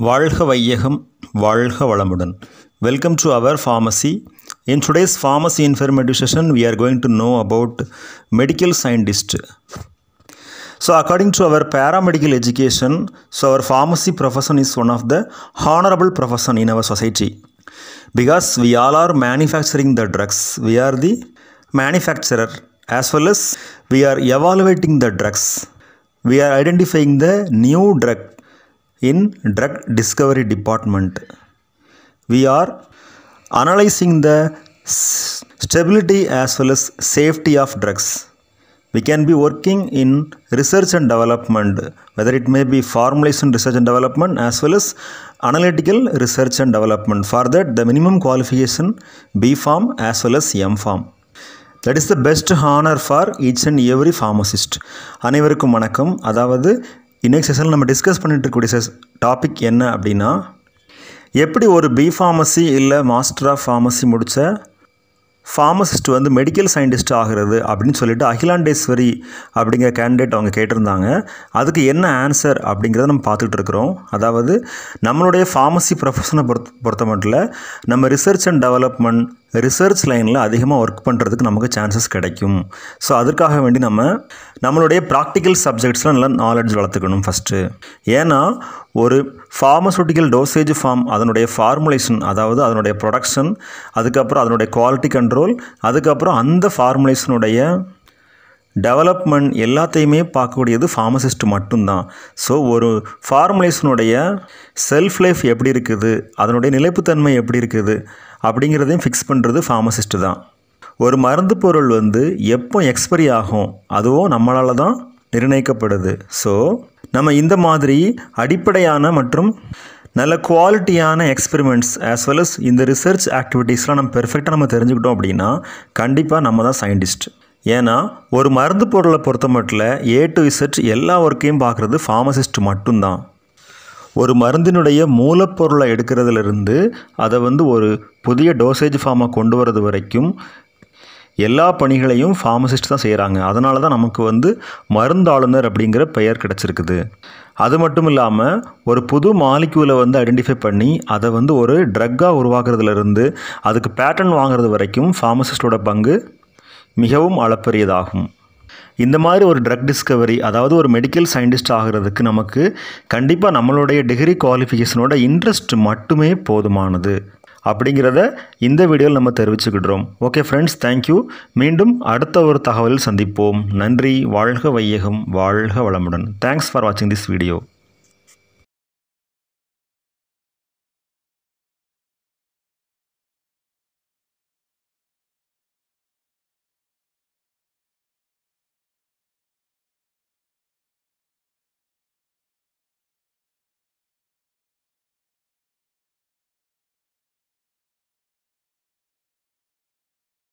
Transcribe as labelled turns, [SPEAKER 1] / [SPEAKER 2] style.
[SPEAKER 1] Valka Vayaham, Welcome to our pharmacy. In today's pharmacy informative session, we are going to know about medical scientist. So according to our paramedical education, so our pharmacy profession is one of the honorable profession in our society. Because we all are manufacturing the drugs. We are the manufacturer as well as we are evaluating the drugs. We are identifying the new drug in drug discovery department. We are analyzing the stability as well as safety of drugs. We can be working in research and development, whether it may be formulation research and development as well as analytical research and development. For that, the minimum qualification B form as well as M form. That is the best honor for each and every pharmacist. அனைவருக்கும் வணக்கம் அதாவது இன்றைக்கு செஷனில் நம்ம discuss பண்ணிட்டு இருக்கக்கூடிய topic என்ன அப்படின்னா எப்படி ஒரு பி ஃபார்மசி இல்லை மாஸ்டர் ஆஃப் ஃபார்மசி முடித்த ஃபார்மசிஸ்ட் வந்து மெடிக்கல் சயின்டிஸ்ட் ஆகிறது அப்படின்னு சொல்லிட்டு அகிலாண்டேஸ்வரி அப்படிங்கிற கேண்டிடேட் அவங்க கேட்டிருந்தாங்க அதுக்கு என்ன ஆன்சர் அப்படிங்கிறத நம்ம பார்த்துட்டு இருக்கிறோம் அதாவது நம்மளுடைய ஃபார்மசி ப்ரொஃபஷனை பொறுத்த பொறுத்த மட்டும் நம்ம ரிசர்ச் அண்ட் டெவலப்மெண்ட் ரிசர்ச் லைனில் அதிகமாக ஒர்க் பண்ணுறதுக்கு நமக்கு சான்சஸ் கிடைக்கும் ஸோ அதற்காக வேண்டி நம்ம நம்மளுடைய ப்ராக்டிக்கல் சப்ஜெக்ட்ஸில் நல்லா நாலேஜ் வளர்த்துக்கணும் ஃபஸ்ட்டு ஏன்னா ஒரு ஃபார்மசூட்டிக்கல் டோசேஜ் ஃபார்ம் அதனுடைய ஃபார்முலேஷன் அதாவது அதனுடைய ப்ரொடக்ஷன் அதுக்கப்புறம் அதனுடைய குவாலிட்டி கண்ட்ரோல் அதுக்கப்புறம் அந்த ஃபார்முலேஷனுடைய டெவலப்மெண்ட் எல்லாத்தையுமே பார்க்கக்கூடியது ஃபார்மசிஸ்ட் மட்டும்தான் ஸோ ஒரு ஃபார்முலேஷனுடைய செல்ஃப் லைஃப் எப்படி இருக்குது அதனுடைய நிலைப்புத்தன்மை எப்படி இருக்குது அப்படிங்கிறதையும் ஃபிக்ஸ் பண்ணுறது ஃபார்மசிஸ்ட்டு தான் ஒரு மருந்து பொருள் வந்து எப்போ எக்ஸ்பரி ஆகும் அதுவும் நம்மளால் தான் நிர்ணயிக்கப்படுது ஸோ நம்ம இந்த மாதிரி அடிப்படையான மற்றும் நல்ல குவாலிட்டியான எக்ஸ்பெரிமெண்ட்ஸ் ஆஸ் வெல் அஸ் இந்த ரிசர்ச் ஆக்டிவிட்டீஸ்லாம் நம்ம பெர்ஃபெக்டாக நம்ம தெரிஞ்சுக்கிட்டோம் அப்படின்னா கண்டிப்பாக நம்ம தான் சயின்டிஸ்ட் ஏன்னா ஒரு மருந்து பொருளை பொறுத்த மட்டும் ஏ டு இசட் எல்லா ஒர்க்கையும் பார்க்குறது ஃபார்மசிஸ்ட் மட்டும்தான் ஒரு மருந்தினுடைய மூலப்பொருளை எடுக்கிறதுலேருந்து அதை வந்து ஒரு புதிய டோசேஜ் ஃபார்மை கொண்டு வர்றது வரைக்கும் எல்லா பணிகளையும் ஃபார்மசிஸ்ட் தான் செய்கிறாங்க அதனால தான் நமக்கு வந்து மருந்தாளுநர் அப்படிங்கிற பெயர் கிடச்சிருக்குது அது மட்டும் இல்லாமல் ஒரு புது மாலிக்யூலை வந்து ஐடென்டிஃபை பண்ணி அதை வந்து ஒரு ட்ரக்காக உருவாக்குறதுலேருந்து அதுக்கு பேட்டர்ன் வாங்குறது வரைக்கும் ஃபார்மசிஸ்டோட பங்கு மிகவும் அளப்பரியதாகும் இந்த மாதிரி ஒரு ட்ரக் டிஸ்கவரி அதாவது ஒரு மெடிக்கல் சயின்டிஸ்ட் ஆகிறதுக்கு நமக்கு கண்டிப்பாக நம்மளுடைய டிகிரி குவாலிஃபிகேஷனோட இன்ட்ரெஸ்ட் மட்டுமே போதுமானது அப்படிங்கிறத இந்த வீடியோவில் நம்ம தெரிவிச்சுக்கிடுறோம் ஓகே ஃப்ரெண்ட்ஸ் தேங்க்யூ மீண்டும் அடுத்த ஒரு தகவலில் சந்திப்போம் நன்றி வாழ்க வையகம் வாழ்க வளமுடன் தேங்க்ஸ் ஃபார் வாட்சிங் திஸ் வீடியோ